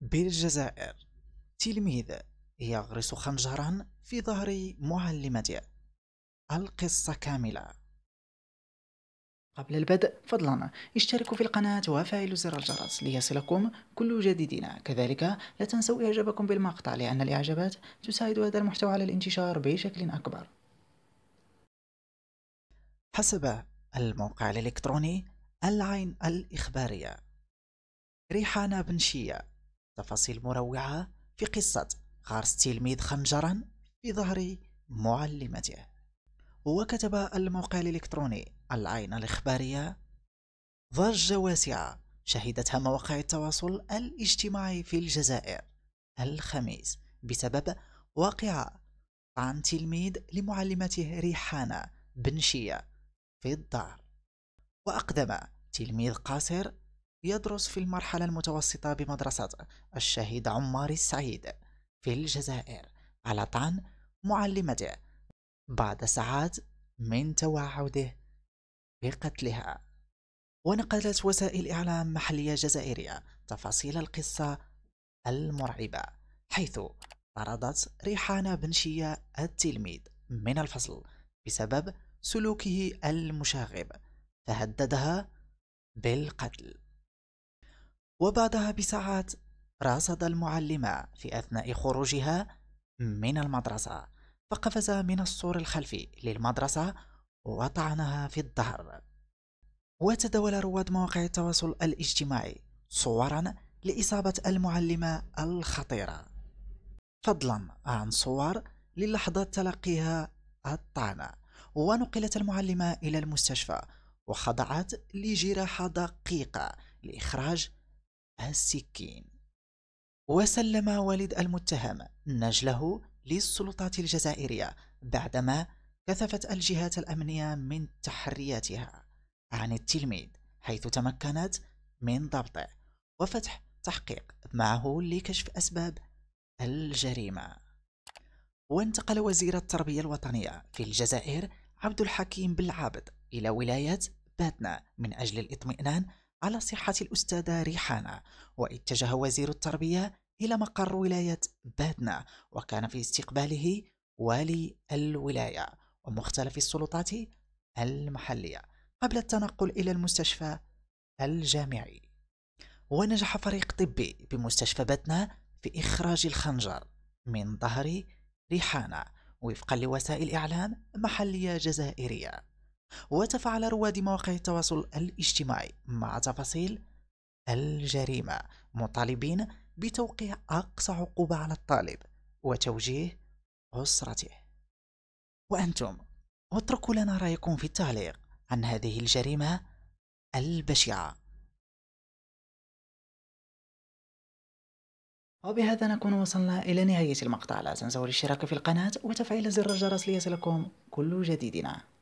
بالجزائر تلميذ يغرس خنجرا في ظهر معلمته القصة كاملة قبل البدء فضلا اشتركوا في القناة وفعلوا زر الجرس ليصلكم كل جديدنا كذلك لا تنسوا إعجابكم بالمقطع لأن الإعجابات تساعد هذا المحتوى على الانتشار بشكل أكبر حسب الموقع الإلكتروني العين الإخبارية ريحانة بنشية تفاصيل مروعة في قصة غارس تلميذ خنجرا في ظهر معلمته وكتب الموقع الإلكتروني العين الإخبارية ضجة واسعة شهدتها مواقع التواصل الاجتماعي في الجزائر الخميس بسبب واقعة عن تلميذ لمعلمته ريحانة بنشية في الدار وأقدم تلميذ قاصر يدرس في المرحلة المتوسطة بمدرسة الشهيد عمار السعيد في الجزائر على طعن معلمته بعد ساعات من توعده بقتلها ونقلت وسائل إعلام محلية جزائرية تفاصيل القصة المرعبة حيث طردت ريحانة بنشية التلميذ من الفصل بسبب سلوكه المشاغب فهددها بالقتل وبعدها بساعات رصد المعلمة في أثناء خروجها من المدرسة فقفز من السور الخلفي للمدرسة وطعنها في الظهر وتداول رواد مواقع التواصل الاجتماعي صورا لإصابة المعلمة الخطيرة فضلا عن صور للحظة تلقيها الطعنة ونقلت المعلمة إلى المستشفى وخضعت لجراحة دقيقة لإخراج السكين وسلم والد المتهم نجله للسلطات الجزائرية بعدما كثفت الجهات الأمنية من تحرياتها عن التلميذ حيث تمكنت من ضبطه وفتح تحقيق معه لكشف أسباب الجريمة وانتقل وزير التربية الوطنية في الجزائر عبد الحكيم بالعابد إلى ولاية باتنا من أجل الإطمئنان على صحة الأستاذة ريحانة واتجه وزير التربية إلى مقر ولاية بادنا وكان في استقباله والي الولاية ومختلف السلطات المحلية قبل التنقل إلى المستشفى الجامعي ونجح فريق طبي بمستشفى باتنا في إخراج الخنجر من ظهر ريحانة وفقا لوسائل إعلام محلية جزائرية وتفاعل رواد مواقع التواصل الاجتماعي مع تفاصيل الجريمة مطالبين بتوقيع أقصى عقوبة على الطالب وتوجيه أسرته وأنتم اتركوا لنا رأيكم في التعليق عن هذه الجريمة البشعة وبهذا نكون وصلنا إلى نهاية المقطع لا تنسوا الاشتراك في القناة وتفعيل زر الجرس ليصلكم كل جديدنا